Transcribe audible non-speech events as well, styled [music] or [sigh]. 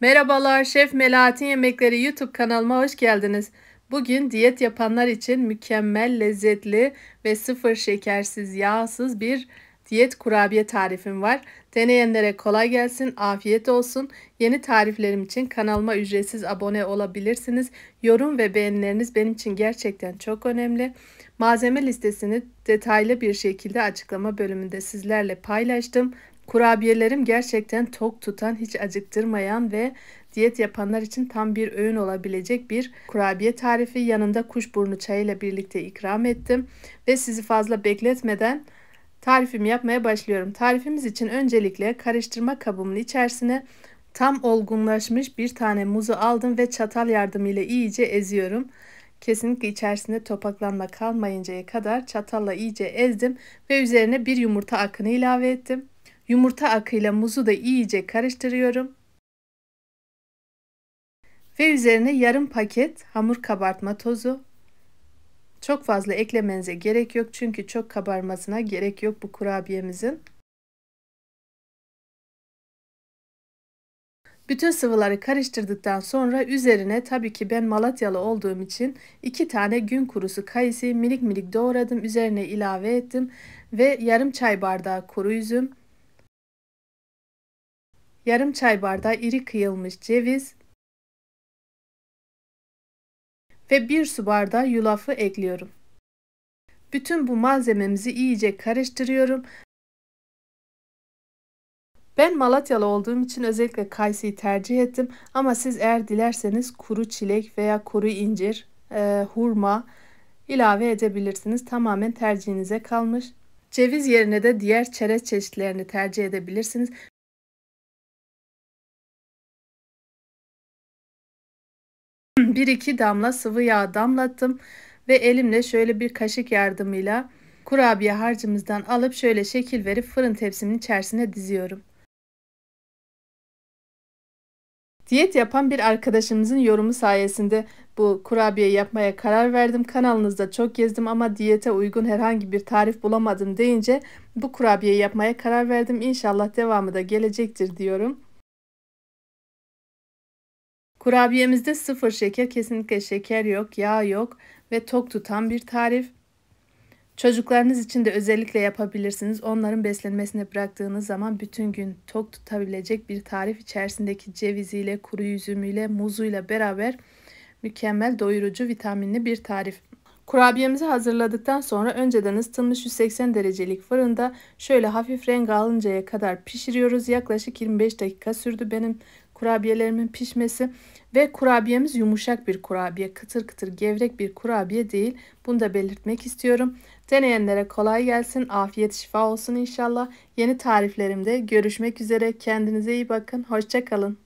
Merhabalar Şef Melahat'in Yemekleri YouTube kanalıma hoş geldiniz. Bugün diyet yapanlar için mükemmel lezzetli ve sıfır şekersiz yağsız bir diyet kurabiye tarifim var. Deneyenlere kolay gelsin, afiyet olsun. Yeni tariflerim için kanalıma ücretsiz abone olabilirsiniz. Yorum ve beğenileriniz benim için gerçekten çok önemli. Malzeme listesini detaylı bir şekilde açıklama bölümünde sizlerle paylaştım. Kurabiyelerim gerçekten tok tutan, hiç acıktırmayan ve diyet yapanlar için tam bir öğün olabilecek bir kurabiye tarifi yanında kuşburnu çayıyla birlikte ikram ettim ve sizi fazla bekletmeden tarifimi yapmaya başlıyorum. Tarifimiz için öncelikle karıştırma kabımın içerisine tam olgunlaşmış bir tane muzu aldım ve çatal yardımıyla iyice eziyorum. Kesinlikle içerisinde topaklanma kalmayıncaya kadar çatalla iyice ezdim ve üzerine bir yumurta akını ilave ettim. Yumurta akıyla muzu da iyice karıştırıyorum. Ve üzerine yarım paket hamur kabartma tozu. Çok fazla eklemenize gerek yok çünkü çok kabarmasına gerek yok bu kurabiyemizin. Bütün sıvıları karıştırdıktan sonra üzerine tabii ki ben Malatyalı olduğum için iki tane gün kurusu kayısı minik minik doğradım. Üzerine ilave ettim ve yarım çay bardağı kuru üzüm, yarım çay bardağı iri kıyılmış ceviz ve bir su bardağı yulafı ekliyorum. Bütün bu malzememizi iyice karıştırıyorum. Ben Malatyalı olduğum için özellikle kayısıyı tercih ettim ama siz eğer dilerseniz kuru çilek veya kuru incir, e, hurma ilave edebilirsiniz. Tamamen tercihinize kalmış. Ceviz yerine de diğer çerez çeşitlerini tercih edebilirsiniz. [clears throat] bir iki damla sıvı yağ damlattım ve elimle şöyle bir kaşık yardımıyla kurabiye harcımızdan alıp şöyle şekil verip fırın tepsimin içerisine diziyorum. Diyet yapan bir arkadaşımızın yorumu sayesinde bu kurabiye yapmaya karar verdim. Kanalınızda çok gezdim ama diyete uygun herhangi bir tarif bulamadım deyince bu kurabiye yapmaya karar verdim. İnşallah devamı da gelecektir diyorum. Kurabiyemizde sıfır şeker, kesinlikle şeker yok, yağ yok ve tok tutan bir tarif. Çocuklarınız için de özellikle yapabilirsiniz. Onların beslenmesine bıraktığınız zaman bütün gün tok tutabilecek bir tarif içerisindeki ceviziyle, kuru üzümüyle, muzuyla beraber mükemmel doyurucu vitaminli bir tarif. Kurabiyemizi hazırladıktan sonra önceden ısıtılmış 180 derecelik fırında şöyle hafif renk alıncaya kadar pişiriyoruz. Yaklaşık 25 dakika sürdü benim kurabiyelerimin pişmesi ve kurabiyemiz yumuşak bir kurabiye, kıtır kıtır gevrek bir kurabiye değil. Bunu da belirtmek istiyorum. Deneyenlere kolay gelsin, afiyet şifa olsun inşallah. Yeni tariflerimde görüşmek üzere. Kendinize iyi bakın, hoşçakalın.